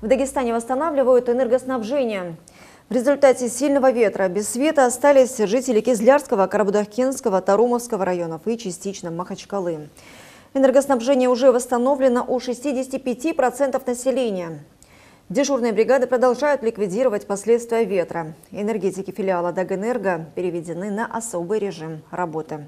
В Дагестане восстанавливают энергоснабжение. В результате сильного ветра без света остались жители Кизлярского, Карабудахкинского, Тарумовского районов и частично Махачкалы. Энергоснабжение уже восстановлено у 65% населения. Дежурные бригады продолжают ликвидировать последствия ветра. Энергетики филиала Дагэнерго переведены на особый режим работы.